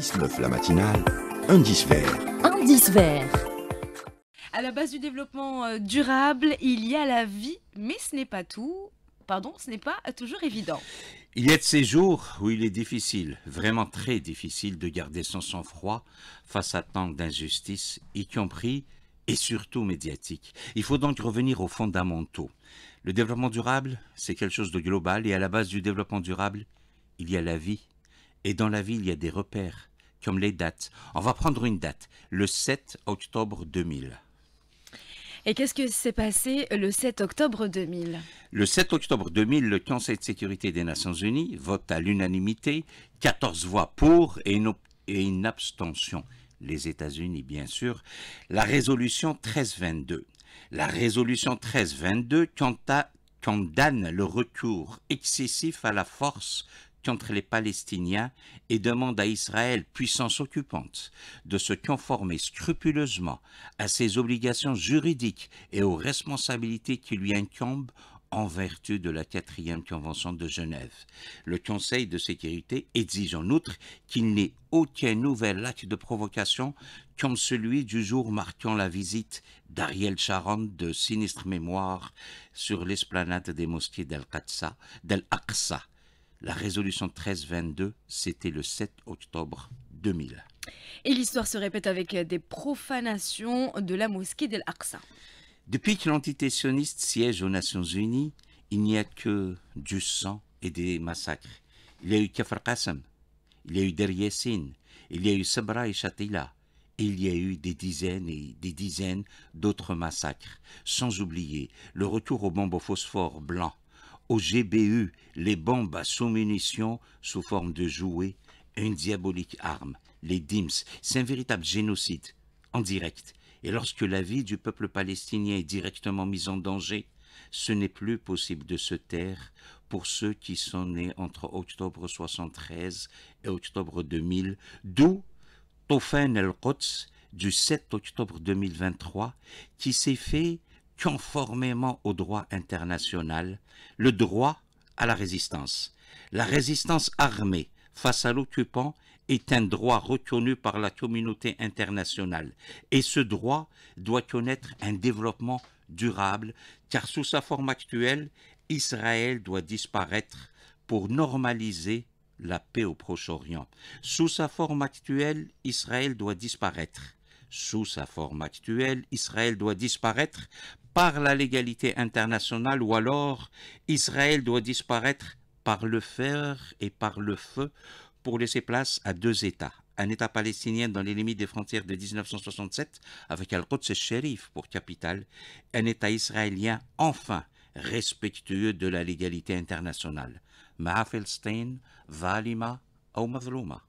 6-9 la matinale, indice vert. vert. À la base du développement euh, durable, il y a la vie, mais ce n'est pas tout. Pardon, ce n'est pas toujours évident. Il y a de ces jours où il est difficile, vraiment très difficile, de garder son sang-froid face à tant d'injustices, y compris et surtout médiatiques. Il faut donc revenir aux fondamentaux. Le développement durable, c'est quelque chose de global, et à la base du développement durable, il y a la vie, et dans la ville, il y a des repères, comme les dates. On va prendre une date, le 7 octobre 2000. Et qu'est-ce que s'est passé le 7 octobre 2000 Le 7 octobre 2000, le Conseil de sécurité des Nations Unies vote à l'unanimité 14 voix pour et une, abstention. Les États-Unis, bien sûr. La résolution 1322. La résolution 1322 condamne le recours excessif à la force contre les Palestiniens et demande à Israël, puissance occupante, de se conformer scrupuleusement à ses obligations juridiques et aux responsabilités qui lui incombent en vertu de la quatrième convention de Genève. Le Conseil de sécurité exige en outre qu'il n'ait aucun nouvel acte de provocation comme celui du jour marquant la visite d'Ariel Sharon de sinistre mémoire sur l'esplanade des mosquées d'Al-Aqsa la résolution 1322, c'était le 7 octobre 2000. Et l'histoire se répète avec des profanations de la mosquée d'El-Aqsa. Depuis que l'entité sioniste siège aux Nations Unies, il n'y a que du sang et des massacres. Il y a eu Kafr Qasem, il y a eu Der Yassin, il y a eu Sabra et Shatila, et il y a eu des dizaines et des dizaines d'autres massacres, sans oublier le retour aux bombes au phosphore blanc, au GBU les bombes à sous-munitions sous forme de jouets, une diabolique arme, les DIMS. C'est un véritable génocide, en direct. Et lorsque la vie du peuple palestinien est directement mise en danger, ce n'est plus possible de se taire pour ceux qui sont nés entre octobre 73 et octobre 2000, d'où Tofen el-Qods du 7 octobre 2023, qui s'est fait conformément au droit international, le droit à la résistance. La résistance armée face à l'occupant est un droit reconnu par la communauté internationale et ce droit doit connaître un développement durable car sous sa forme actuelle, Israël doit disparaître pour normaliser la paix au Proche-Orient. Sous sa forme actuelle, Israël doit disparaître sous sa forme actuelle, Israël doit disparaître par la légalité internationale ou alors Israël doit disparaître par le fer et par le feu pour laisser place à deux États. Un État palestinien dans les limites des frontières de 1967 avec Al-Quds et sherif pour capitale, un État israélien enfin respectueux de la légalité internationale. Mahafelstein, Valima ou Mazlouma.